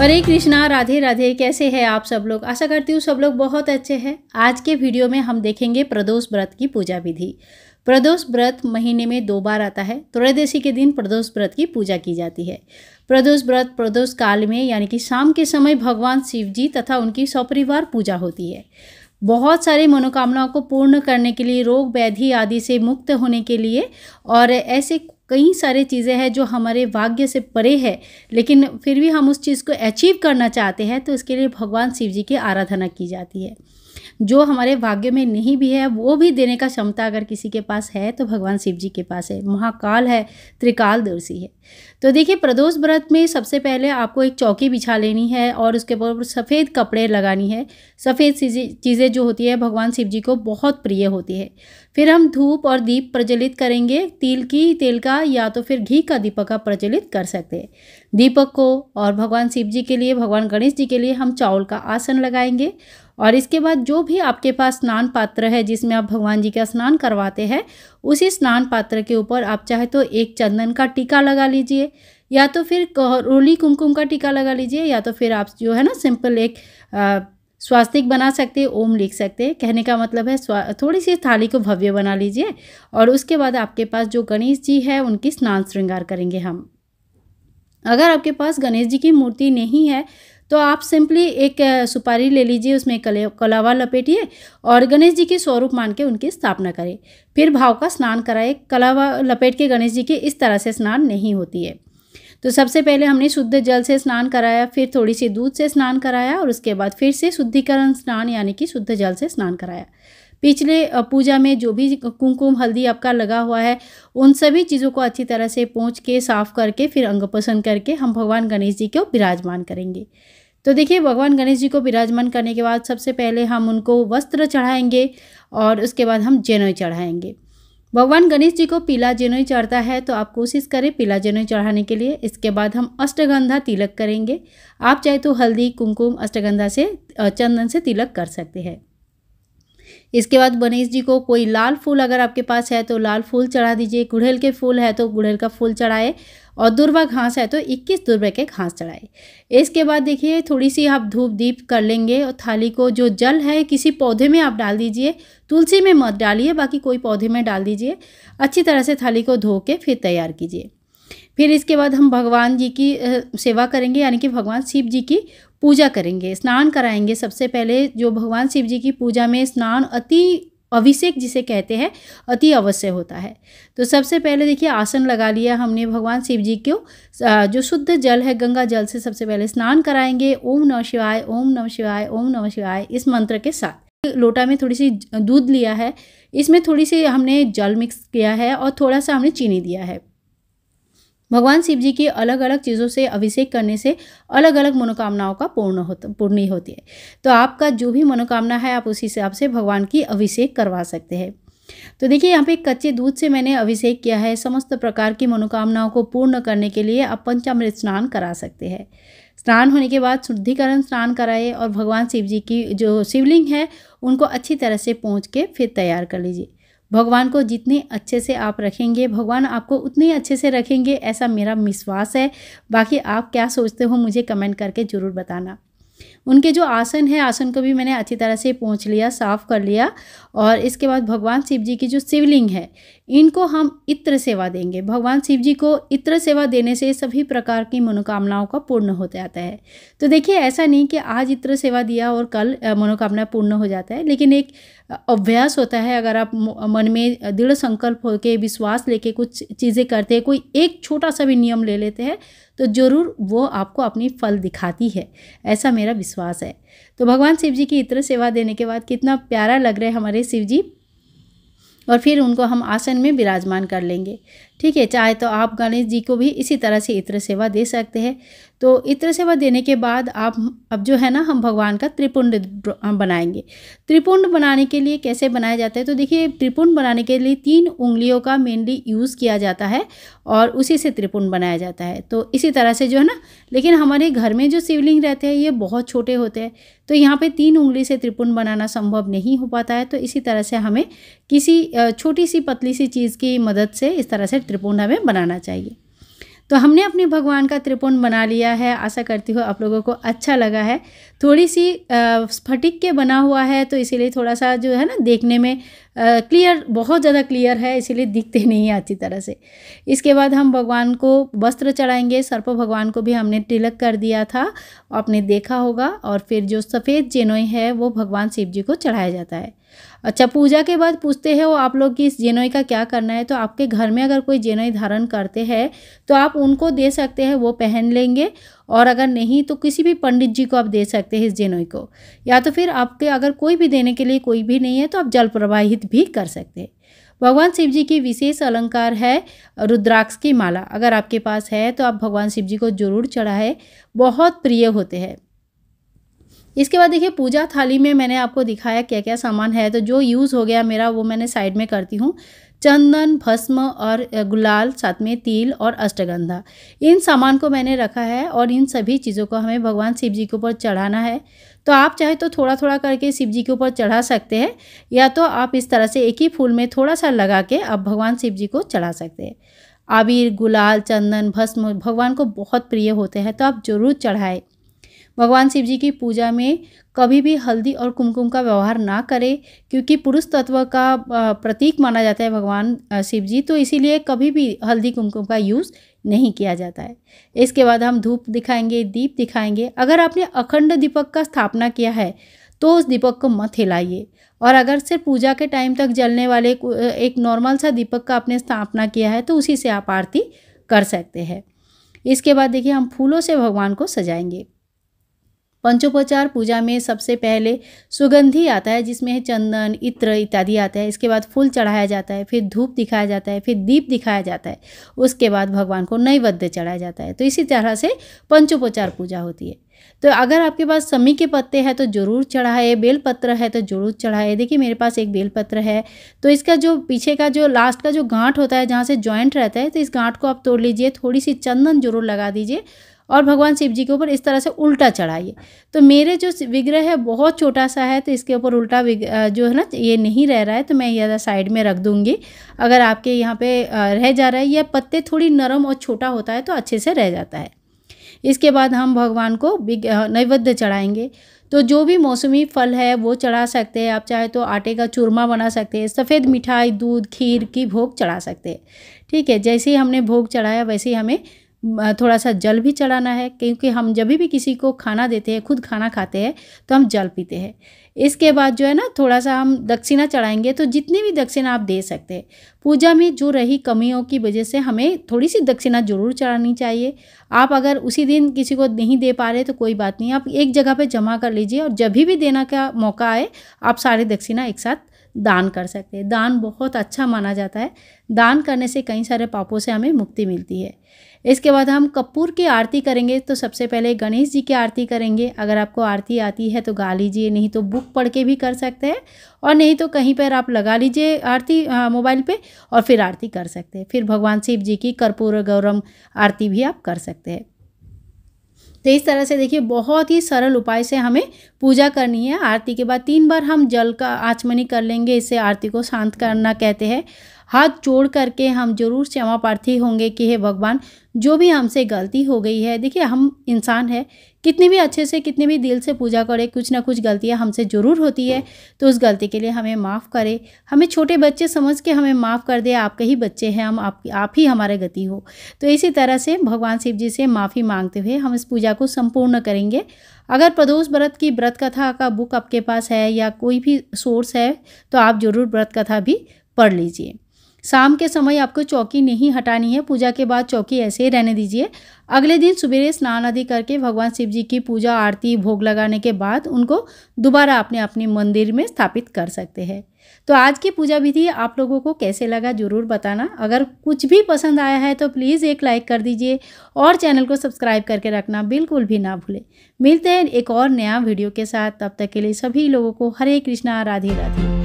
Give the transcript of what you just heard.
हरे कृष्णा राधे राधे कैसे हैं आप सब लोग आशा करती हूँ सब लोग बहुत अच्छे हैं आज के वीडियो में हम देखेंगे प्रदोष व्रत की पूजा विधि प्रदोष व्रत महीने में दो बार आता है त्रयोदशी के दिन प्रदोष व्रत की पूजा की जाती है प्रदोष व्रत प्रदोष काल में यानी कि शाम के समय भगवान शिव जी तथा उनकी सपरिवार पूजा होती है बहुत सारे मनोकामनाओं को पूर्ण करने के लिए रोग व्याधि आदि से मुक्त होने के लिए और ऐसे कई सारे चीज़ें हैं जो हमारे भाग्य से परे है लेकिन फिर भी हम उस चीज़ को अचीव करना चाहते हैं तो इसके लिए भगवान शिव जी की आराधना की जाती है जो हमारे भाग्य में नहीं भी है वो भी देने का क्षमता अगर किसी के पास है तो भगवान शिव जी के पास है महाकाल है त्रिकालदर्शी है तो देखिए प्रदोष व्रत में सबसे पहले आपको एक चौकी बिछा लेनी है और उसके ऊपर सफ़ेद कपड़े लगानी है सफ़ेद चीज़ें जो होती है भगवान शिव जी को बहुत प्रिय होती है फिर हम धूप और दीप प्रज्वलित करेंगे तिल की तेल का या तो फिर घी का दीपक का प्रज्वलित कर सकते हैं दीपक को और भगवान शिव जी के लिए भगवान गणेश जी के लिए हम चावल का आसन लगाएंगे और इसके बाद जो भी आपके पास स्नान पात्र है जिसमें आप भगवान जी का स्नान करवाते हैं उसी स्नान पात्र के ऊपर आप चाहे तो एक चंदन का टीका लगा लीजिए या तो फिर रोली कुमकुम का टीका लगा लीजिए या तो फिर आप जो है ना सिंपल एक स्वास्तिक बना सकते हैं ओम लिख सकते हैं कहने का मतलब है थोड़ी सी थाली को भव्य बना लीजिए और उसके बाद आपके पास जो गणेश जी है उनकी स्नान श्रृंगार करेंगे हम अगर आपके पास गणेश जी की मूर्ति नहीं है तो आप सिंपली एक सुपारी ले लीजिए उसमें कले कलावा लपेटिए और गणेश जी के स्वरूप मान के उनकी स्थापना करें फिर भाव का स्नान कराए कलावा लपेट के गणेश जी की इस तरह से स्नान नहीं होती है तो सबसे पहले हमने शुद्ध जल से स्नान कराया फिर थोड़ी सी दूध से स्नान कराया और उसके बाद फिर से शुद्धिकरण स्नान यानी कि शुद्ध जल से स्नान कराया पिछले पूजा में जो भी कुमकुम हल्दी आपका लगा हुआ है उन सभी चीज़ों को अच्छी तरह से पहुँच के साफ़ करके फिर अंग पोषण करके हम भगवान गणेश जी को विराजमान करेंगे तो देखिए भगवान गणेश जी को विराजमान करने के बाद सबसे पहले हम उनको वस्त्र चढ़ाएंगे और उसके बाद हम जेनोई चढ़ाएंगे भगवान गणेश जी को पीला जेनोई चढ़ता है तो आप कोशिश करें पीला जेनोई चढ़ाने के लिए इसके बाद हम अष्टगंधा तिलक करेंगे आप चाहे तो हल्दी कुमकुम अष्टगंधा से चंदन से तिलक कर सकते हैं इसके बाद गणेश जी को कोई लाल फूल अगर आपके पास है तो लाल फूल चढ़ा दीजिए गुड़हल के फूल है तो गुड़हल का फूल चढ़ाए और दुर्वा घास है तो 21 दुर्वे के घास चढ़ाए इसके बाद देखिए थोड़ी सी आप धूप दीप कर लेंगे और थाली को जो जल है किसी पौधे में आप डाल दीजिए तुलसी में मत डालिए बाकी कोई पौधे में डाल दीजिए अच्छी तरह से थाली को धो के फिर तैयार कीजिए फिर इसके बाद हम भगवान जी की सेवा करेंगे यानी कि भगवान शिव जी की पूजा करेंगे स्नान कराएंगे सबसे पहले जो भगवान शिव जी की पूजा में स्नान अति अभिषेक जिसे कहते हैं अति अवश्य होता है तो सबसे पहले देखिए आसन लगा लिया हमने भगवान शिव जी को जो शुद्ध जल है गंगा जल से सबसे पहले स्नान कराएंगे ओम नम शिवाय ओम नम शिवाय ओम नम शिवाय इस मंत्र के साथ लोटा में थोड़ी सी दूध लिया है इसमें थोड़ी सी हमने जल मिक्स किया है और थोड़ा सा हमने चीनी दिया है भगवान शिव जी की अलग अलग चीज़ों से अभिषेक करने से अलग अलग मनोकामनाओं का पूर्ण होता पूर्णी होती है तो आपका जो भी मनोकामना है आप उसी हिसाब से भगवान की अभिषेक करवा सकते हैं तो देखिए यहाँ पे कच्चे दूध से मैंने अभिषेक किया है समस्त प्रकार की मनोकामनाओं को पूर्ण करने के लिए आप पंचामृत स्नान करा सकते हैं स्नान होने के बाद शुद्धिकरण स्नान कराए और भगवान शिव जी की जो शिवलिंग है उनको अच्छी तरह से पहुँच के फिर तैयार कर लीजिए भगवान को जितने अच्छे से आप रखेंगे भगवान आपको उतने अच्छे से रखेंगे ऐसा मेरा विश्वास है बाकी आप क्या सोचते हो मुझे कमेंट करके ज़रूर बताना उनके जो आसन है आसन को भी मैंने अच्छी तरह से पहुँच लिया साफ़ कर लिया और इसके बाद भगवान शिव जी की जो शिवलिंग है इनको हम इत्र सेवा देंगे भगवान शिव जी को इत्र सेवा देने से सभी प्रकार की मनोकामनाओं का पूर्ण हो जाता है तो देखिए ऐसा नहीं कि आज इत्र सेवा दिया और कल मनोकामना पूर्ण हो जाता है लेकिन एक अभ्यास होता है अगर आप मन में दृढ़ संकल्प होकर विश्वास लेके कुछ चीज़ें करते हैं कोई एक छोटा सा भी नियम ले लेते हैं तो ज़रूर वो आपको अपनी फल दिखाती है ऐसा मेरा विश्वास विश्वास है तो भगवान शिव जी की इत्र सेवा देने के बाद कितना प्यारा लग रहा है हमारे शिव जी और फिर उनको हम आसन में विराजमान कर लेंगे ठीक है चाहे तो आप गणेश जी को भी इसी तरह से इत्र सेवा दे सकते हैं तो इत्र सेवा देने के बाद आप अब जो है ना हम भगवान का त्रिपुंड बनाएंगे त्रिपुंड बनाने के लिए कैसे बनाया जाता है तो देखिए त्रिपुंड बनाने के लिए तीन उंगलियों का मेनली यूज़ किया जाता है और उसी से त्रिपुंड बनाया जाता है तो इसी तरह से जो है ना लेकिन हमारे घर में जो शिवलिंग रहते हैं ये बहुत छोटे होते हैं तो यहाँ पर तीन उंगली से त्रिपुंड बनाना संभव नहीं हो पाता है तो इसी तरह से हमें किसी छोटी सी पतली सी चीज़ की मदद से इस तरह से त्रिपुण हमें बनाना चाहिए तो हमने अपने भगवान का त्रिपुण बना लिया है आशा करती हूँ आप लोगों को अच्छा लगा है थोड़ी सी स्फटिक के बना हुआ है तो इसीलिए थोड़ा सा जो है ना देखने में क्लियर बहुत ज़्यादा क्लियर है इसीलिए दिखते नहीं अच्छी तरह से इसके बाद हम भगवान को वस्त्र चढ़ाएंगे सर्प भगवान को भी हमने तिलक कर दिया था आपने देखा होगा और फिर जो सफ़ेद जेनोई है वो भगवान शिव जी को चढ़ाया जाता है अच्छा पूजा के बाद पूछते हैं वो आप लोग की इस जेनोई का क्या करना है तो आपके घर में अगर कोई जेनोई धारण करते हैं तो आप उनको दे सकते हैं वो पहन लेंगे और अगर नहीं तो किसी भी पंडित जी को आप दे सकते हैं इस जेनोई को या तो फिर आपके अगर कोई भी देने के लिए कोई भी नहीं है तो आप जल प्रवाहित भी कर सकते हैं भगवान शिव जी की विशेष अलंकार है रुद्राक्ष की माला अगर आपके पास है तो आप भगवान शिव जी को जरूर चढ़ाए बहुत प्रिय होते हैं इसके बाद देखिए पूजा थाली में मैंने आपको दिखाया क्या क्या सामान है तो जो यूज़ हो गया मेरा वो मैंने साइड में करती हूँ चंदन भस्म और गुलाल साथ में तिल और अष्टगंधा इन सामान को मैंने रखा है और इन सभी चीज़ों को हमें भगवान शिव जी के ऊपर चढ़ाना है तो आप चाहे तो थोड़ा थोड़ा करके शिव जी के ऊपर चढ़ा सकते हैं या तो आप इस तरह से एक ही फूल में थोड़ा सा लगा के आप भगवान शिव जी को चढ़ा सकते हैं आबिर गुलाल चंदन भस्म भगवान को बहुत प्रिय होते हैं तो आप ज़रूर चढ़ाएँ भगवान शिव जी की पूजा में कभी भी हल्दी और कुमकुम का व्यवहार ना करें क्योंकि पुरुष तत्व का प्रतीक माना जाता है भगवान शिव जी तो इसीलिए कभी भी हल्दी कुमकुम का यूज़ नहीं किया जाता है इसके बाद हम धूप दिखाएंगे दीप दिखाएंगे अगर आपने अखंड दीपक का स्थापना किया है तो उस दीपक को मत हिलाइए और अगर सिर्फ पूजा के टाइम तक जलने वाले एक नॉर्मल सा दीपक का आपने स्थापना किया है तो उसी से आप आरती कर सकते हैं इसके बाद देखिए हम फूलों से भगवान को सजाएंगे पंचोपचार पूजा में सबसे पहले सुगंधी आता है जिसमें चंदन इत्र इत्यादि आता है इसके बाद फूल चढ़ाया जाता है फिर धूप दिखाया जाता है फिर दीप दिखाया जाता है उसके बाद भगवान को नैवेद्य चढ़ाया जाता है तो इसी तरह से पंचोपचार पूजा होती है तो अगर आपके पास समी के पत्ते हैं तो ज़रूर चढ़ाए बेलपत्र है तो ज़रूर चढ़ाए देखिए मेरे पास एक बेलपत्र है तो इसका जो पीछे का जो लास्ट का जो गांठ होता है जहाँ से जॉइंट रहता है तो इस गांठ को आप तोड़ लीजिए थोड़ी सी चंदन जरूर लगा दीजिए और भगवान शिव जी के ऊपर इस तरह से उल्टा चढ़ाइए तो मेरे जो विग्रह है बहुत छोटा सा है तो इसके ऊपर उल्टा जो है ना ये नहीं रह रहा है तो मैं यह साइड में रख दूँगी अगर आपके यहाँ पे रह जा रहा है या पत्ते थोड़ी नरम और छोटा होता है तो अच्छे से रह जाता है इसके बाद हम भगवान को नैवेद्य चढ़ाएंगे तो जो भी मौसमी फल है वो चढ़ा सकते हैं आप चाहे तो आटे का चूरमा बना सकते हैं सफ़ेद मिठाई दूध खीर की भोग चढ़ा सकते हैं ठीक है जैसे ही हमने भोग चढ़ाया वैसे ही हमें थोड़ा सा जल भी चढ़ाना है क्योंकि हम जब भी किसी को खाना देते हैं खुद खाना खाते हैं तो हम जल पीते हैं इसके बाद जो है ना थोड़ा सा हम दक्षिणा चढ़ाएंगे तो जितनी भी दक्षिणा आप दे सकते हैं पूजा में जो रही कमियों की वजह से हमें थोड़ी सी दक्षिणा जरूर चढ़ानी चाहिए आप अगर उसी दिन किसी को नहीं दे पा रहे तो कोई बात नहीं आप एक जगह पर जमा कर लीजिए और जब भी देना का मौका आए आप सारे दक्षिणा एक साथ दान कर सकते हैं दान बहुत अच्छा माना जाता है दान करने से कई सारे पापों से हमें मुक्ति मिलती है इसके बाद हम कपूर की आरती करेंगे तो सबसे पहले गणेश जी की आरती करेंगे अगर आपको आरती आती है तो गा लीजिए नहीं तो बुक पढ़ के भी कर सकते हैं और नहीं तो कहीं पर आप लगा लीजिए आरती मोबाइल पे और फिर आरती कर सकते हैं फिर भगवान शिव जी की कर्पूर गौरम आरती भी आप कर सकते हैं तो इस तरह से देखिए बहुत ही सरल उपाय से हमें पूजा करनी है आरती के बाद तीन बार हम जल का आचमनी कर लेंगे इसे आरती को शांत करना कहते हैं हाथ जोड़ करके हम जरूर क्षमा प्रार्थी होंगे कि हे भगवान जो भी हमसे गलती हो गई है देखिए हम इंसान है कितने भी अच्छे से कितने भी दिल से पूजा करें कुछ ना कुछ गलतियाँ हमसे ज़रूर होती है तो उस गलती के लिए हमें माफ़ करें हमें छोटे बच्चे समझ के हमें माफ़ कर दे आपके ही बच्चे हैं हम आप आप ही हमारे गति हो तो इसी तरह से भगवान शिव जी से माफ़ी मांगते हुए हम इस पूजा को संपूर्ण करेंगे अगर प्रदोष व्रत की व्रत कथा का बुक आपके पास है या कोई भी सोर्स है तो आप ज़रूर व्रत कथा भी पढ़ लीजिए शाम के समय आपको चौकी नहीं हटानी है पूजा के बाद चौकी ऐसे ही रहने दीजिए अगले दिन सुबह स्नान आदि करके भगवान शिव जी की पूजा आरती भोग लगाने के बाद उनको दोबारा अपने अपने मंदिर में स्थापित कर सकते हैं तो आज की पूजा विधि आप लोगों को कैसे लगा ज़रूर बताना अगर कुछ भी पसंद आया है तो प्लीज़ एक लाइक कर दीजिए और चैनल को सब्सक्राइब करके रखना बिल्कुल भी ना भूलें मिलते हैं एक और नया वीडियो के साथ तब तक के लिए सभी लोगों को हरे कृष्णा राधे राधे